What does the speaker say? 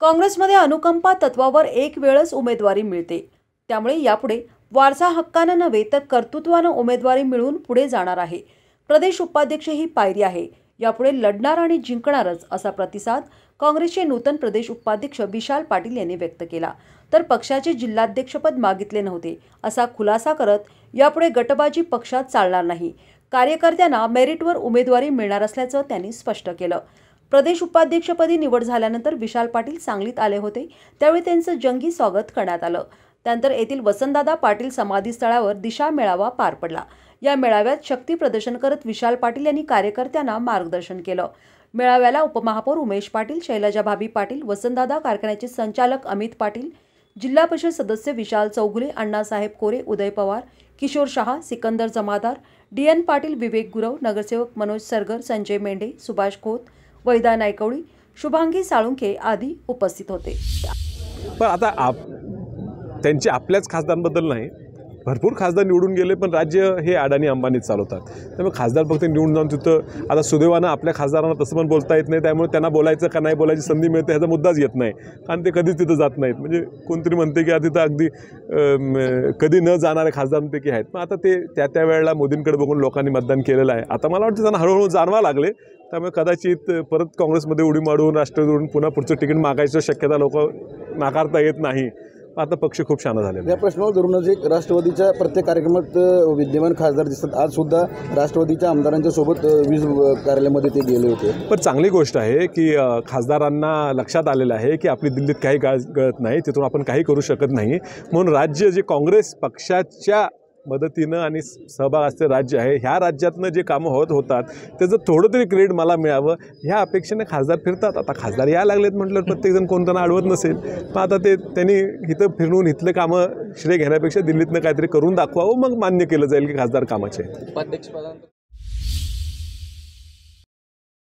काँग्रेसमध्ये अनुकंपा तत्वावर एक वेळच उमेदवारी मिळते त्यामुळे यापुढे वारसा हक्कानं नव्हे तर कर्तृत्वानं उमेदवारी मिळून पुढे जाणार आहे प्रदेश उपाध्यक्ष ही पायरी आहे यापुढे लढणार आणि जिंकणारच असा प्रतिसाद काँग्रेसचे नूतन प्रदेश उपाध्यक्ष विशाल पाटील यांनी व्यक्त केला तर पक्षाचे जिल्हाध्यक्षपद मागितले नव्हते असा खुलासा करत यापुढे गटबाजी पक्षात चालणार नाही कार्यकर्त्यांना मेरिटवर उमेदवारी मिळणार असल्याचं त्यांनी स्पष्ट केलं प्रदेश उपाध्यक्षपदी निवड झाल्यानंतर विशाल पाटील सांगलीत आले होते त्यावेळी त्यांचं जंगी स्वागत करण्यात आलं त्यानंतर येथील वसंतदादा पाटील समाधी स्थळावर दिशा मेळावा पार पडला या मेळाव्यात शक्ती प्रदर्शन करत विशाल पाटील यांनी कार्यकर्त्यांना मार्गदर्शन केलं मेळाव्याला उपमहापौर उमेश पाटील शैलजा भाभी पाटील वसंतदादा कारखान्याचे संचालक अमित पाटील जिल्हा परिषद सदस्य विशाल चौघुले अण्णासाहेब कोरे उदय पवार किशोर शहा सिकंदर जमादार डी एन पाटील विवेक गुरव नगरसेवक मनोज सरगर संजय मेंढे सुभाष खोत वैदा नायकवडी शुभांगी साळुंखे आदी उपस्थित होते पण आता आप त्यांची आपल्याच खासदारांबद्दल नाही भरपूर खासदार निवडून गेले पण राज्य हे अडाणी अंबानीच चालवतात त्यामुळे खासदार फक्त निवडून जाऊन तिथं आता सुदैवानं आपल्या खासदारांना तसं पण बोलता येत नाही त्यामुळे त्यांना बोलायचं का नाही बोलायची संधी मिळते ह्याचा मुद्दाच येत नाही कारण ते कधीच तिथं जात नाहीत म्हणजे कोणतरी म्हणते की तिथं अगदी कधी न जाणारे खासदारांपैकी आहेत मग आता ते त्या त्या वेळेला मोदींकडे बघून लोकांनी मतदान केलेलं आहे आता मला वाटतं त्यांना हळूहळू जाणवा लागले त्यामुळे कदाचित परत काँग्रेसमध्ये उडी मारून राष्ट्रवादी पुन्हा पुढचं तिकीट मागायचं शक्यता लोक नाकारता येत नाही आता पक्ष खूप छान झाले या प्रश्नावर धरूनच एक राष्ट्रवादीच्या प्रत्येक कार्यक्रमात विद्यमान खासदार दिसतात आज सुद्धा राष्ट्रवादीच्या आमदारांच्या सोबत वीज कार्यालयामध्ये ते गेले होते पण चांगली गोष्ट आहे की खासदारांना लक्षात आलेलं आहे की आपली दिल्लीत काही गळत नाही तिथून आपण काही करू शकत नाही म्हणून राज्य जे काँग्रेस पक्षाच्या मदतीनं आणि सहभाग असते राज्य आहे ह्या राज्यातनं जे कामं होत होतात त्याचं थोडं तरी क्रेडिट मला मिळावं ह्या अपेक्षेने खासदार फिरतात आता खासदार या लागलेत म्हटलं प्रत्येकजण कोणताना अडवत नसेल पण आता ते त्यांनी इथं फिरून इथलं कामं श्रेय घेण्यापेक्षा दिल्लीतनं काहीतरी करून दाखवावं मग मान्य केलं जाईल की खासदार कामाचे